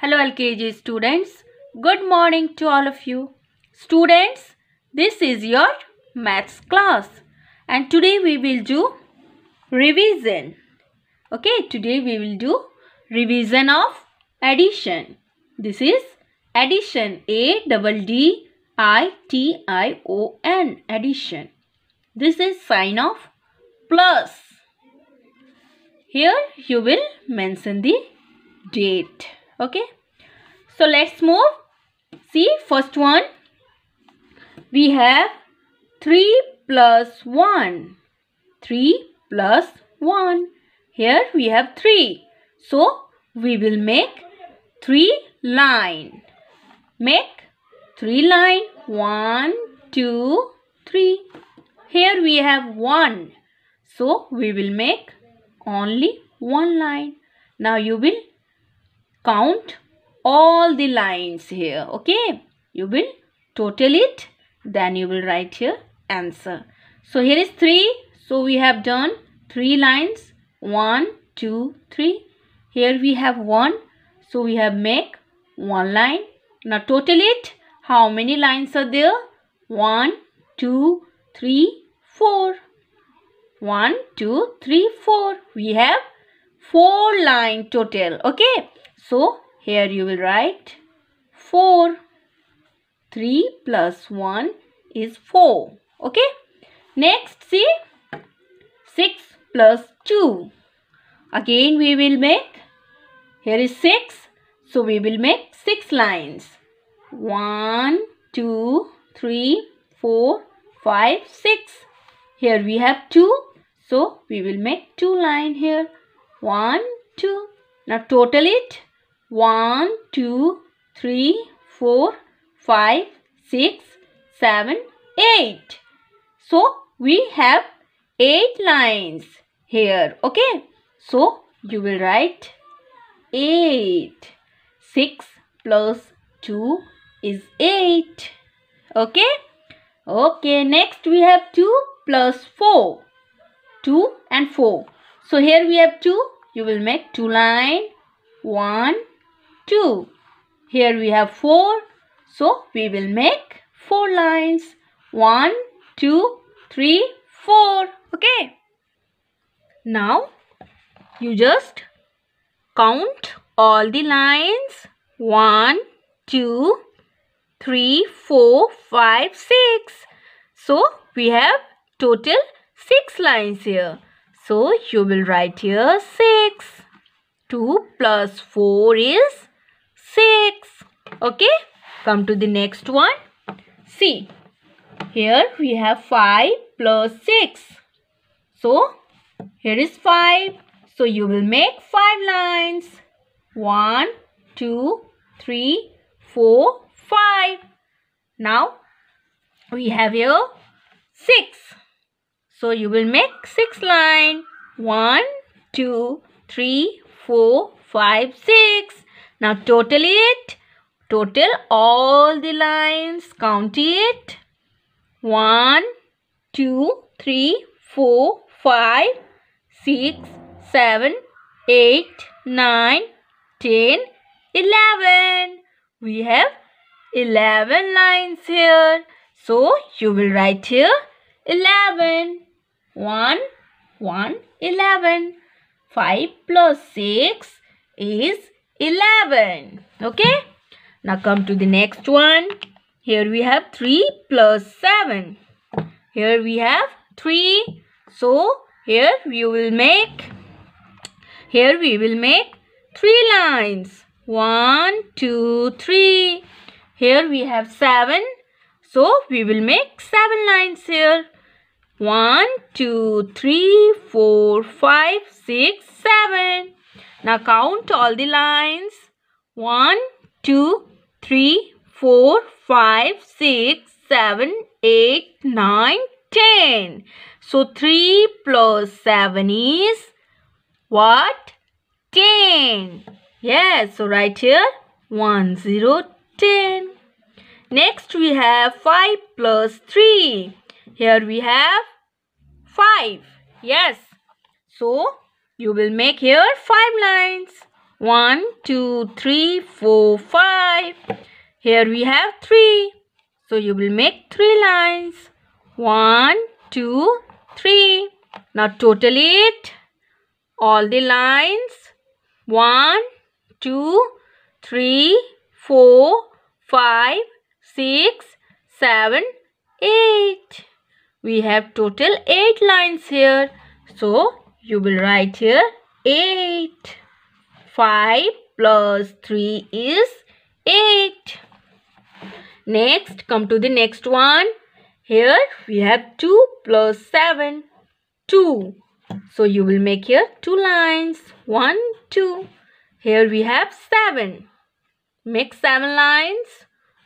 Hello LKG students. Good morning to all of you. Students, this is your maths class and today we will do revision. Okay, today we will do revision of addition. This is addition A double D I T I O N addition. This is sign of plus. Here you will mention the date okay so let's move see first one we have 3 plus 1 3 plus 1 here we have 3 so we will make 3 line make 3 line 1 2 3 here we have 1 so we will make only one line now you will count all the lines here okay you will total it then you will write here answer so here is 3 so we have done 3 lines One, two, three. here we have 1 so we have make 1 line now total it how many lines are there One, two, three, four. One, two, three, four. we have 4 line total okay so here you will write 4. 3 plus 1 is 4. Okay. Next see 6 plus 2. Again we will make here is 6. So we will make 6 lines. 1, 2, 3, 4, 5, 6. Here we have 2. So we will make 2 line here. 1, 2. Now total it. 1, 2, 3, 4, 5, 6, 7, 8. So, we have 8 lines here. Okay. So, you will write 8. 6 plus 2 is 8. Okay. Okay. Next, we have 2 plus 4. 2 and 4. So, here we have 2. You will make 2 line. 1, 2. Here we have 4. So we will make 4 lines. 1, 2, 3, 4. Okay. Now you just count all the lines. 1, 2, 3, 4, 5, 6. So we have total 6 lines here. So you will write here 6. 2 plus 4 is 6. Okay. Come to the next one. See. Here we have 5 plus 6. So, here is 5. So, you will make 5 lines. 1, 2, 3, 4, 5. Now, we have here 6. So, you will make 6 lines. 1, 2, 3, 4, 5, 6. Now total it. Total all the lines. Count it. 1, 2, 3, 4, 5, 6, 7, 8, 9, 10, 11. We have 11 lines here. So you will write here 11. 1, 1, 11. 5 plus 6 is 11 okay now come to the next one here we have 3 plus 7 here we have 3 so here we will make here we will make three lines one two three here we have seven so we will make seven lines here one two three four five six seven now count all the lines. 1, 2, 3, 4, 5, 6, 7, 8, 9, 10. So 3 plus 7 is what? 10. Yes, so right here 1, 0, 10. Next we have 5 plus 3. Here we have 5. Yes. So you will make here 5 lines. 1, 2, 3, 4, 5. Here we have 3. So you will make 3 lines. 1, 2, 3. Now total it. All the lines. 1, 2, 3, 4, 5, 6, 7, 8. We have total 8 lines here. So you will write here 8. 5 plus 3 is 8. Next, come to the next one. Here we have 2 plus 7. 2. So you will make here 2 lines. 1, 2. Here we have 7. Make 7 lines.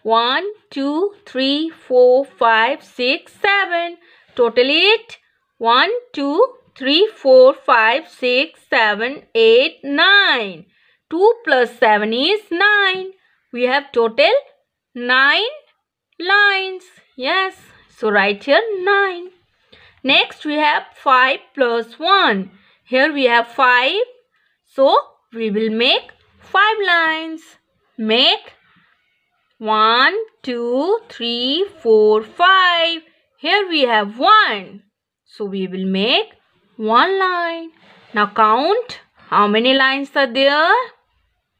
1, 2, 3, 4, 5, 6, 7. Total 8 1, 2, 3, 4, 5, 6, 7, 8, 9. 2 plus 7 is 9. We have total 9 lines. Yes. So write here 9. Next we have 5 plus 1. Here we have 5. So we will make 5 lines. Make 1, 2, 3, 4, 5. Here we have 1. So we will make one line. Now count how many lines are there?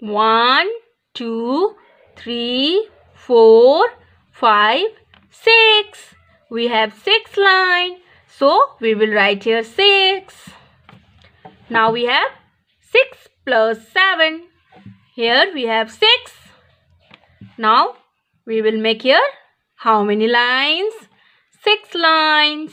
One, two, three, four, five, six. We have 6 line. So we will write here 6. Now we have 6 plus 7. Here we have 6. Now we will make here how many lines? 6 lines.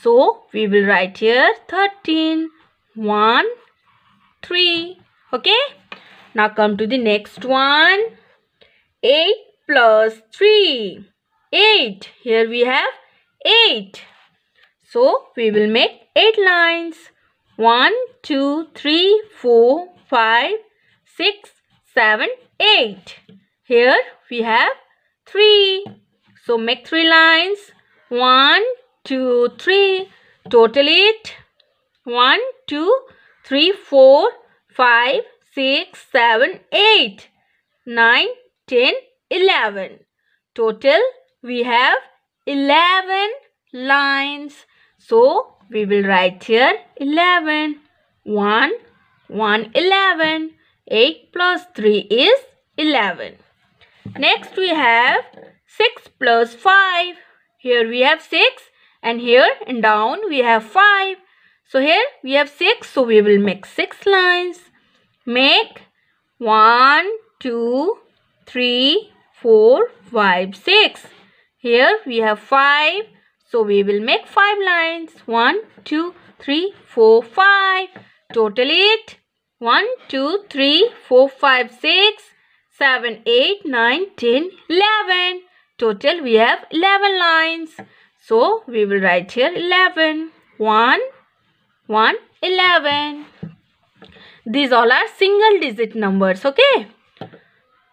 So, we will write here 13, 1, 3. Okay. Now, come to the next one. 8 plus 3. 8. Here we have 8. So, we will make 8 lines. 1, 2, 3, 4, 5, 6, 7, 8. Here we have 3. So, make 3 lines. 1, two, three. Total it. One, two, three, four, five, six, seven, eight, nine, ten, eleven. Total we have 11 lines. So we will write here 11. 1, one, 8 plus 3 is 11. Next we have 6 plus 5. Here we have 6 and here and down we have 5. So here we have 6. So we will make 6 lines. Make 1, 2, 3, 4, 5, 6. Here we have 5. So we will make 5 lines. 1, 2, 3, 4, 5. Total it. 1, 2, 3, 4, 5, 6, 7, 8, 9, 10, 11. Total we have 11 lines. So we will write here 11. 1, 1, 11. These all are single digit numbers. Okay.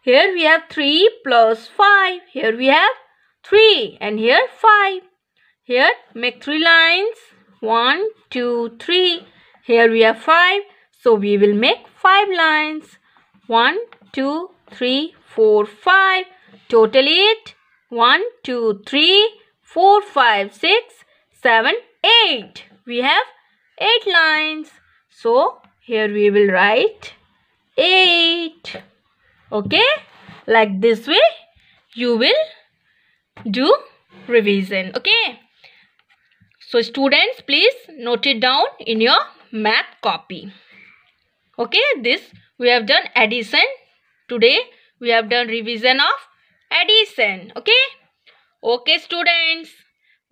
Here we have 3 plus 5. Here we have 3 and here 5. Here make 3 lines. 1, 2, 3. Here we have 5. So we will make 5 lines. 1, 2, 3, 4, 5. Total 8. 1, 2, 3. 4, 5, 6, 7, 8. We have 8 lines. So, here we will write 8. Okay? Like this way, you will do revision. Okay? So, students, please note it down in your math copy. Okay? This, we have done addition. Today, we have done revision of addition. Okay? Okay students,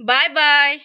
bye-bye.